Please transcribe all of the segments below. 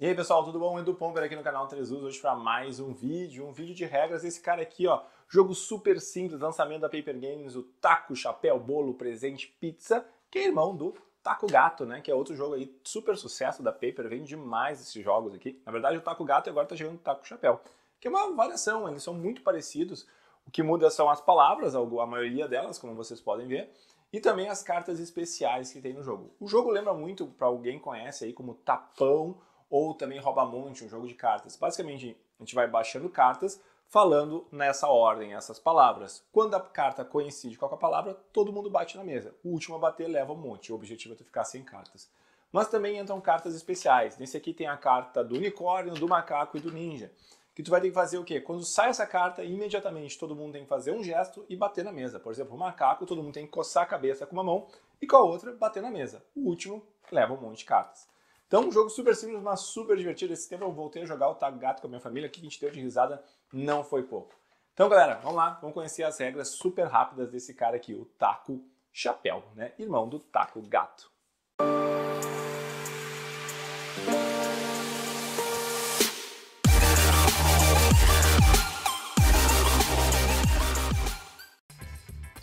E aí pessoal, tudo bom? Edu Pomper aqui no canal 3 Us, hoje para mais um vídeo, um vídeo de regras. Esse cara aqui, ó, jogo super simples, lançamento da Paper Games, o Taco, Chapéu, Bolo, Presente, Pizza, que é irmão do Taco Gato, né? Que é outro jogo aí, super sucesso da Paper, vem demais esses jogos aqui. Na verdade, o Taco Gato agora tá jogando o Taco Chapéu, que é uma variação, eles são muito parecidos. O que muda são as palavras, a maioria delas, como vocês podem ver, e também as cartas especiais que tem no jogo. O jogo lembra muito, para alguém conhece aí, como Tapão, ou também Rouba Monte, um jogo de cartas. Basicamente, a gente vai baixando cartas falando nessa ordem, essas palavras. Quando a carta coincide com a palavra, todo mundo bate na mesa. O último a bater leva um monte. O objetivo é tu ficar sem cartas. Mas também entram cartas especiais. Nesse aqui tem a carta do unicórnio, do macaco e do ninja. Que tu vai ter que fazer o quê? Quando sai essa carta, imediatamente todo mundo tem que fazer um gesto e bater na mesa. Por exemplo, o macaco, todo mundo tem que coçar a cabeça com uma mão e com a outra bater na mesa. O último leva um monte de cartas. Então, um jogo super simples, mas super divertido. Esse tempo eu voltei a jogar o Tag Gato com a minha família, que a gente deu de risada não foi pouco. Então, galera, vamos lá, vamos conhecer as regras super rápidas desse cara aqui, o Taco Chapéu, né? Irmão do Taco Gato.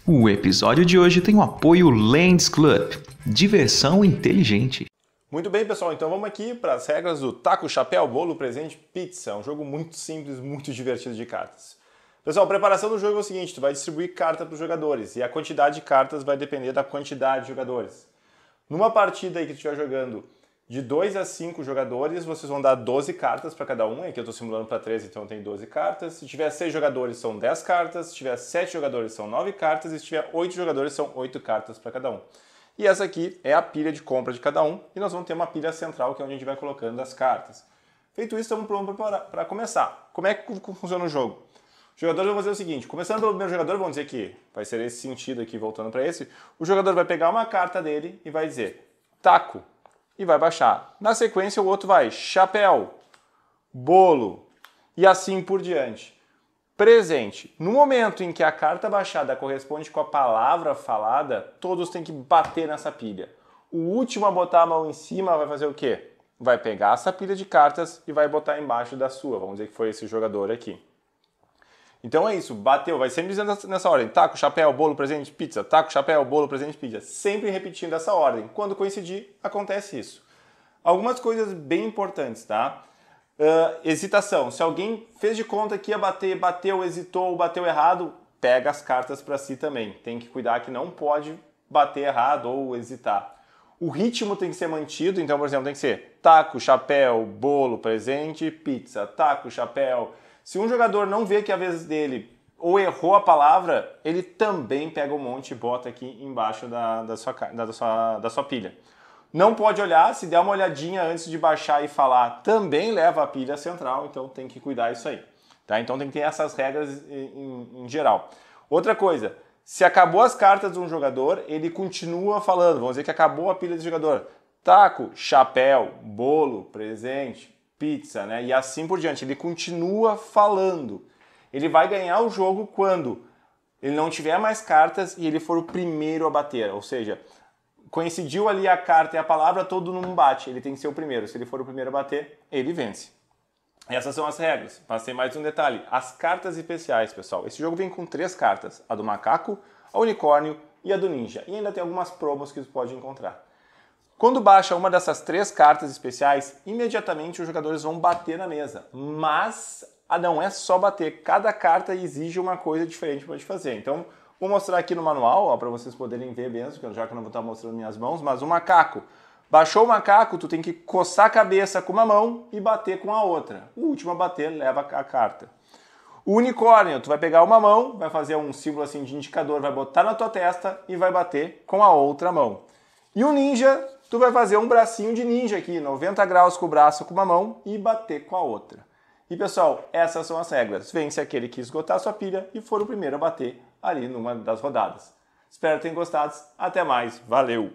O episódio de hoje tem o apoio Lands Club. Diversão inteligente. Muito bem, pessoal, então vamos aqui para as regras do Taco, Chapéu, Bolo, Presente, Pizza. É um jogo muito simples, muito divertido de cartas. Pessoal, a preparação do jogo é o seguinte, tu vai distribuir carta para os jogadores e a quantidade de cartas vai depender da quantidade de jogadores. Numa partida aí que tu estiver jogando de 2 a 5 jogadores, vocês vão dar 12 cartas para cada um, aqui é eu estou simulando para 13, então tem 12 cartas. Se tiver 6 jogadores, são 10 cartas, se tiver 7 jogadores, são 9 cartas e se tiver 8 jogadores, são 8 cartas para cada um. E essa aqui é a pilha de compra de cada um e nós vamos ter uma pilha central que é onde a gente vai colocando as cartas. Feito isso, estamos prontos para começar. Como é que funciona o jogo? Os jogadores vão fazer o seguinte, começando pelo primeiro jogador, vamos dizer que vai ser esse sentido aqui, voltando para esse, o jogador vai pegar uma carta dele e vai dizer taco e vai baixar. Na sequência, o outro vai chapéu, bolo e assim por diante presente. No momento em que a carta baixada corresponde com a palavra falada, todos têm que bater nessa pilha. O último a botar a mão em cima vai fazer o quê? Vai pegar essa pilha de cartas e vai botar embaixo da sua. Vamos dizer que foi esse jogador aqui. Então é isso, bateu, vai sempre dizendo nessa ordem: taco, tá chapéu, bolo, presente, pizza, taco, tá chapéu, bolo, presente, pizza. Sempre repetindo essa ordem. Quando coincidir, acontece isso. Algumas coisas bem importantes, tá? Uh, hesitação. Se alguém fez de conta que ia bater, bateu, hesitou, bateu errado, pega as cartas para si também. Tem que cuidar que não pode bater errado ou hesitar. O ritmo tem que ser mantido, então, por exemplo, tem que ser taco, chapéu, bolo, presente, pizza, taco, chapéu. Se um jogador não vê que às é a vez dele ou errou a palavra, ele também pega um monte e bota aqui embaixo da, da, sua, da, da, sua, da sua pilha. Não pode olhar, se der uma olhadinha antes de baixar e falar, também leva a pilha central, então tem que cuidar isso aí. Tá? Então tem que ter essas regras em, em, geral. Outra coisa, se acabou as cartas de um jogador, ele continua falando, vamos dizer que acabou a pilha do jogador. Taco, chapéu, bolo, presente, pizza, né? E assim por diante. Ele continua falando. Ele vai ganhar o jogo quando ele não tiver mais cartas e ele for o primeiro a bater. Ou seja, coincidiu ali a carta e a palavra, todo mundo bate. Ele tem que ser o primeiro. Se ele for o primeiro a bater, ele vence. Essas são as regras. Mas tem mais um detalhe: as cartas especiais, pessoal. Esse jogo vem com três cartas: a do macaco, a unicórnio e a do ninja. E ainda tem algumas promos que você pode encontrar. Quando baixa uma dessas três cartas especiais, imediatamente os jogadores vão bater na mesa. Mas ah, não é só bater, cada carta exige uma coisa diferente para te fazer. Então, Vou mostrar aqui no manual, para vocês poderem ver bem, já que eu não vou estar mostrando minhas mãos, mas o macaco. Baixou o macaco, tu tem que coçar a cabeça com uma mão e bater com a outra. O último a bater leva a carta. O unicórnio, tu vai pegar uma mão, vai fazer um símbolo assim de indicador, vai botar na tua testa e vai bater com a outra mão. E o ninja, tu vai fazer um bracinho de ninja aqui, 90 graus com o braço com uma mão e bater com a outra. E pessoal, essas são as regras. Vence aquele que esgotar sua pilha e for o primeiro a bater ali numa das rodadas. Espero que tenham gostado. Até mais. Valeu!